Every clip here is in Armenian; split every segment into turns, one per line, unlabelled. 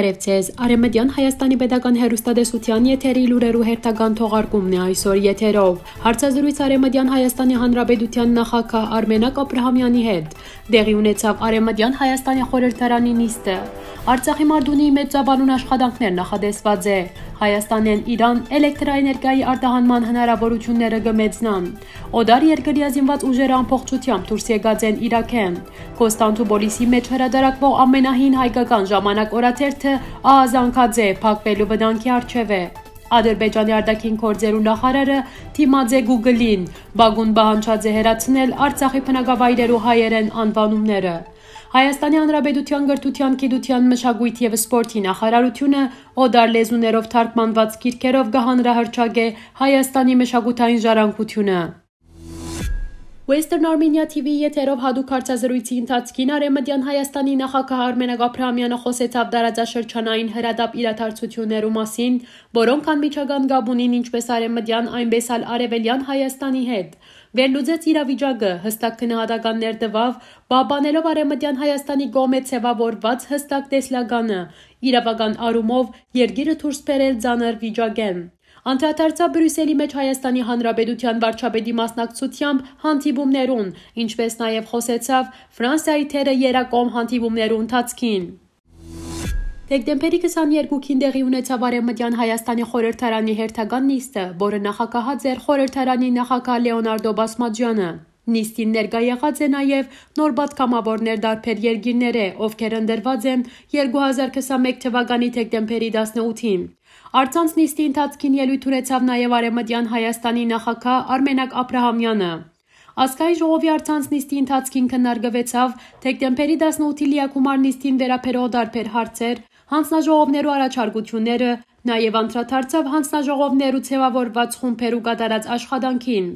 Բարև ձեզ։ Արեմեդյան Հայաստանի Պետական Հերոստատեսության եթերի լուրերու հերթական թողարկումն է այսօր եթերով։ Հարցազրույց Արեմեդյան Հայաստանի Հանրապետության նախագահ Արմենակ Աբրահամյանի հետ։ Տեղի ունեցավ Արեմեդյան Հայաստանի խորհրդարանի նիստը։ Արցախի մարդունի մեծաբանուն աշխատանքներ նախադեсված է։ Հայաստանեն Իրան էլեկտրաէներգիայի արտահանման հնարավորությունները գմեծնան։ Օդար երկրի ազինված ուժերը ամբողջությամբ դուրս եկած են Իրաքեն։ Կոստանդուպոլիսի մեջ հրադարակվող ամենահին հայկական ժամանակօրաթերթը Աազանքաձե փակվելու վտանգի առջև է։ Ադրբեջանի արտաքին գործերու նախարարը Թիմաձե Գուգլին Բագուն Բահանչաձե հերացնել Արցախի բնակավայրերու հայերեն անվանումները։ Հայաստանի Հանրապետության գրթության, գիտության, մշակույթի եւ սպորտի նախարարությունը օդար լեզուներով թարգմանված գիրքերով գահանրահրճագե Հայաստանի մշակութային ժառանգությունը։ Western Armenia TV-ի եթերով հadoop հարցազրույցի ընթացքին Արեմդյան Հայաստանի նախագահ Արմեն Ղափրամյանը խոսեցավ դարաձաշրջանային հրադապ իրադարձություններու մասին, որոնք անմիջական գաբ ունին ինչպես Արեմդյան, այնպես էլ Արևելյան Հայաստանի հետ։ Վերլուծեց իրավիճակը, հստակ քննադատականներ տվավ, բաբանելով Արեմդյան Հայաստանի գոմե ցևավորված հստակ տեսլականը, իրավական արումով երկիրը դուրս բերել ցաներ վիճակեն։ Անդրադարձա Բրյուսելի մեջ Հայաստանի Հանրապետության վարչապետի մասնակցությամբ հանդիպումներուն, ինչպես նաև խոսեցավ Ֆրանսիայի թերը Երակոմ հանդիպումներու ընթացքին։ Դեկտեմբերի 22-ին դեղի ունեցավ Արեմտյան Հայաստանի խորհրդարանի հերթական նիստը, որը նախակահած էր խորհրդարանի նախագահ Լեոնարդո Բասմաջյանը։ Նիստին ներկա եղած է նաև նոր պատգամավորներ դարբեր երկիրներ է, ովքեր ընդրված են 2021 թվականի դեկտեմբերի 18-ին։ Արցանց նիստի ընթացքին ելույթ ունեցավ նաև Արեմտյան Հայաստանի նախագահ Արմենակ Աբրահամյանը։ Ասկայի ժողովի արցանց նիստի ընթացքին քննարկվեցավ դեկտեմբերի 18-ի լիակումար նիստին վերաբերող դարբեր հարցեր, հանձնաժողովներու առաջարկությունները, նաև անդրադարձավ հանձնաժողովներու ցևավորված խումբերու կատարած աշխատանքին։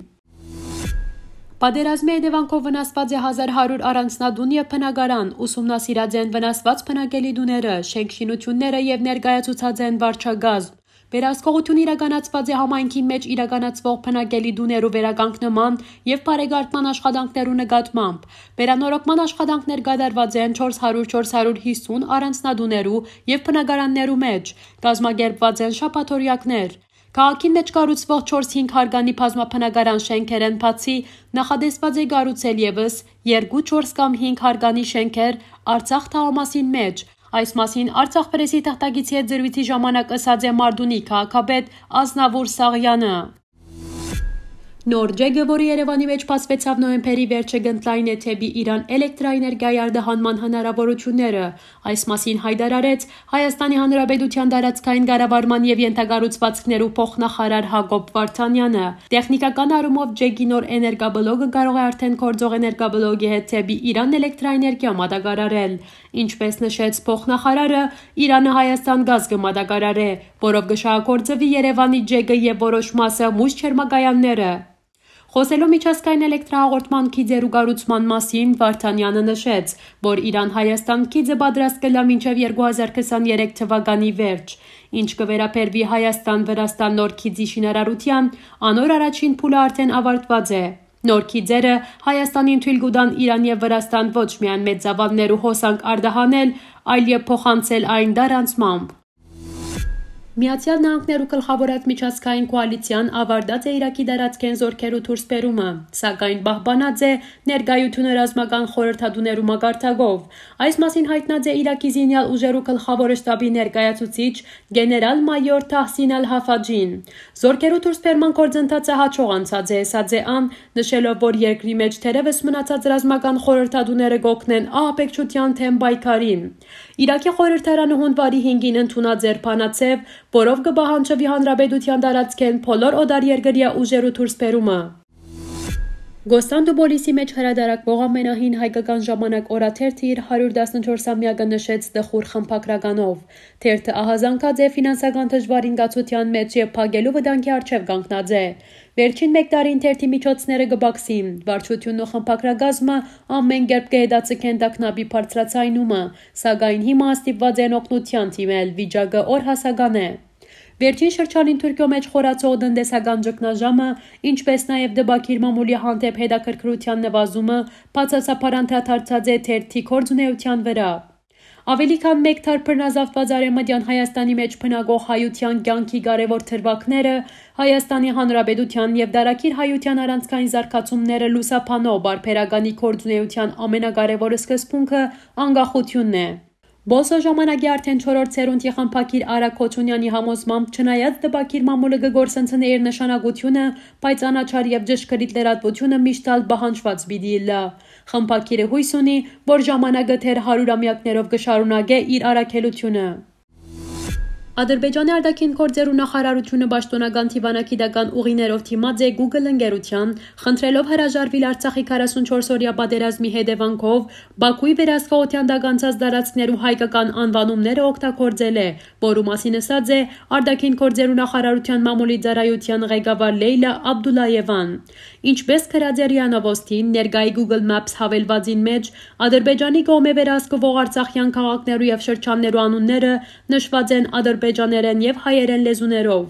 Պատերազմի հետևանքով վնասված է 1100 առանձնադուն եւ բնակարան, ուսումնասիրած են վնասված բնակելի դուները, շենքշինությունները եւ ներկայացուցած են վարչագազ։ Վերահսկողություն իրականացված է համայնքի մեջ իրականացվող բնակելի դուներու վերականգնման եւ բարեգարտման աշխատանքներու նկատմամբ։ Վերանորոգման աշխատանքներ կատարված են 400-450 առանձնադուներու եւ բնակարաններու մեջ, կազմակերպված են շաբաթօրյակներ։ Քաղաքի մեջ կառուցվող 4-5 հարգանի բազմապնակարան շենքերեն բացի նախադեсված է կառուցել եւս 2-4 կամ 5 հարգանի շենքեր Արցախ թաղամասին մեջ։ Այս մասին Արցախ պրեսի թղթակիցի հետ զրույցի ժամանակ ասաց է Մարդունի քաղաքապետ Ազնավուր Սաղյանը։ Նոր ջեգը, որը Երևանի մեջ փաստվեցավ նոեմբերի վերջը գտնային է թեպի Իրան էլեկտրակայանի արդահանման հնարավորությունները, այս մասին հայտարարեց Հայաստանի Հանրապետության դարածքային ղարավարման եւ ենթագառուցվածքներու փոխնախարար Հակոբ Վարդանյանը։ Տեխնիկական առումով ջեգի նոր էներգաբլոգը կարող է արդեն կորձող էներգաբլոգի հետ թեպի Իրան էլեկտրակայանի մատակարարել։ Ինչպես նշեց փոխնախարարը, Իրանը Հայաստան գազ կմատակարարե, որով գշակորձվի Երևանի ջեգը եւ որոշ մասը մուշ չերմակայանները։ Խոսելով միջազգային էլեկտրահաղորդման քիդերու գառուցման մասին Վարդանյանը նշեց, որ Իրան-Հայաստան քիդը պատրաստ կլա մինչև 2023 թվականի վերջ, ինչ կվերապերվի Հայաստան-Վրաստան նոր քիդի շինարարության, անոր առաջին փուլը արդեն ավարտված է։ Նոր քիդերը Հայաստանին թույլ կտան Իրան եւ Վրաստան ոչ միայն մեծ զավալներ ու հոսանք արդահանել, այլ եւ փոխանցել այն դարանցմամբ։ Միացյալ Նահանգներու գլխավորած միջազգային կոալիցիան ավարտած է Իրաքի դարածքեն զորքերու դուրսբերումը, սակայն Բահբանաձե ներկայությունը ռազմական խորհրդատուներու մագարտակով։ Այս մասին հայտնած է Իրաքի զինյալ ուժերու գլխավոր շտաբի ներկայացուցիչ գեներալ-մայոր Թահսին Ալ-Հաֆաջին։ Զորքերու դուրսբերման գործընթացը հաջող անցած է ՍԱՁԵԱ-ն, նշելով, որ երկրի մեջ թերևս մնացած ռազմական խորհրդատուները գոկնեն ԱԱՊԵԿչության թեմ պայքարին։ Իրաքի խորհրդարանը հունվարի 5-ին ընդունած էր բանացև որով կբահանջվի հանրապետության տարածքեն բոլոր օդարերգրյա ուժերու դուրսբերումը։ Գոստանդուբոլիսի մեջ հրադարակվող ամենահին հայկական ժամանակ օրաթերթը իր 114-ամյակը նշեց դխուր խմփակրականով։ Թերթը ահազանգած է ֆինանսական դժվարին գացության մեջ եւ փակելու վտանգի արժեվ կանգնած է։ Վերջին 1 տարին թերթի միջոցները գբաքսին, վարչությունն ու խմփակրագազմը ամեն կերպ կհետացկեն տակնաբի բարձրացայնումը, սակայն հիմա ստիպված են օգնության թիմել, վիճակը օր հասական է։ Վերջին շրջանին Թուրքիո մեջ խորացող դնդեսական ճգնաժամը, ինչպես նաև Դբաքիր մամուլի հանդեպ հետաքրքրության նվազումը, բացասաբար անդրադարձած է թերթի կորձունեության վրա։ Ավելի քան 1 թար բռնազավթված Արեմադյան Հայաստանի մեջ բնակող հայության կյանքի կարևոր թրվակները, Հայաստանի Հանրապետության եւ Դարակիր հայության առանցքային զարգացումները լուսափանող բարբերականի կորձունեության ամենակարևոր սկզբունքը անկախությունն է։ Բոսո ժամանակի արդեն 4-րդ ցերունդի խմփակիր Արա Քոչունյանի համոզմամբ չնայած դպակիր մամուլը գործընծն էր նշանակությունը, բայց անաչար եւ ճշգրիտ լրատվությունը միշտ ալ բահանջված պիտի լա։ Խմփակիրը հույս ունի, որ ժամանակը թեր 100-ամյակներով կշարունակե իր արակելությունը։ Ադրբեջանի արտաքին գործերու նախարարությունը պաշտոնական Թիվանագիտական ուղիներով թիմած է Google ընկերության, խնդրելով հրաժարվել Արցախի 44-օրյա պատերազմի հետևանքով Բաքուի վերահսկողության դագանցած դարածքներու հայկական անվանումները օգտագործել է, որու մասին ասած է արտաքին գործերու նախարարության մամուլի ծառայության ղեկավար Լեյլա Աբդուլլաևան։ Ինչպես Քրաձերյանը ոստին ներկայ Google Maps հավելվածին մեջ Ադրբեջանի կողմէ վերահսկվող Արցախյան քաղաքներու եւ շրջաններու անունները նշված են Ադրբեջանի ադրբեջաներեն եւ հայերեն լեզուներով։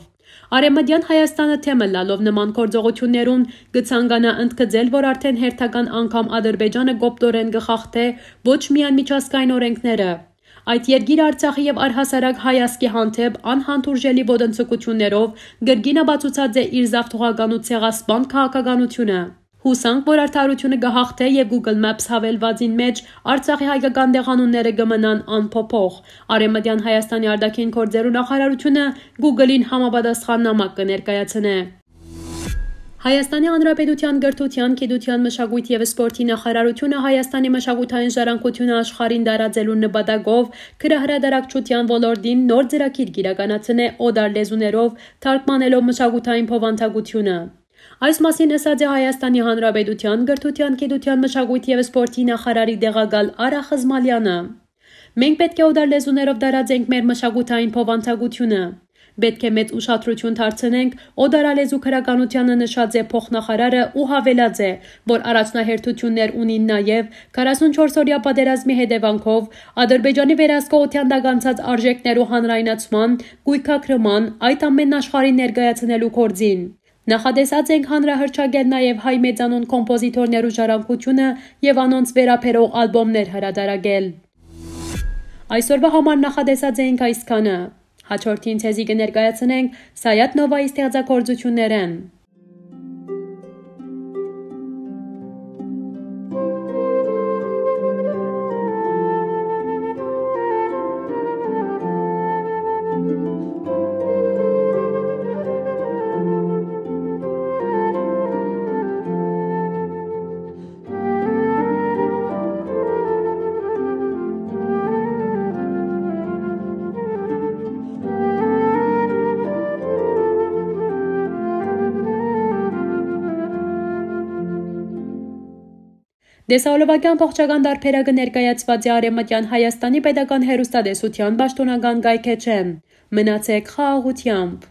Արեմադյան Հայաստանը թեմը լալով նման գործողություններում գցանգանա ընդգծել, որ արդեն հերթական անգամ Ադրբեջանը գոպտորեն գխախտե ոչ միայն միջազգային օրենքները, Այդ երկիր Արցախի եւ առհասարակ հայասկի հանդեպ անհանդուրժելի ոդնցկություններով գրգինը բացուցած է իր զավթողականու ցեղասպան քաղաքականությունը։ Հուսանք, որ արդարությունը գահաղթե եւ Google Maps հավելվածին մեջ Արցախի հայկական դեղանունները կմնան անփոփոխ։ Արեմտյան Հայաստանի արդակին կորձերու նախարարությունը Google-ին համապատասխան նամակ կներկայացնե։ Հայաստանի Հանրապետության Գրթության, Գիտության, Մշակույթի և Սպորտի նախարարությունը Հայաստանի մշակութային ժառանգությունը աշխարհին դարաձելու նպատակով գրահրադարակչության ոլորտին նոր ծրագիր իրականացնե օդար լեզուներով թարգմանելով մշակութային փոխանցակությունը։ Այս մասին ասած է Հայաստանի Հանրապետության Գրթության, Գիտության, Մշակույթի եւ Սպորտի նախարարի դեղագալ Արա Խզմալյանը։ Մենք պետք է ուդար լեզուներով դարածենք մեր մշակութային փոխանցագությունը։ Պետք է մեծ ուշադրություն դարձնենք օդարալեզու քրականությանը նշած է փոխնախարարը ու հավելած է, որ առաջնահերթություններ ունին նաև 44-օրյա պատերազմի հետևանքով Ադրբեջանի վերահսկողության դագանցած արժեքներու հանրայնացման, գույքակրման, այդ ամեն աշխարհին ներկայացնելու կորձին։ Նախադեսած ենք հանրահրճագել նաև հայ մեծանուն կոմպոզիտորներու ժառանգությունը եւ անոնց վերապերող ալբոմներ հրատարակել։ Այսօրվա համար նախադեսած ենք այսքանը։ Հաջորդին ցեզի կներկայացնենք Սայատ Նովայի ստեղծագործություններն։ Դեսաուլովակյան փողջական դարբերակը ներկայացված է Արևմտյան Հայաստանի Պետական Հերոստատեսության պաշտոնական գայքեչը։ Մնացեք խաղաղությամբ։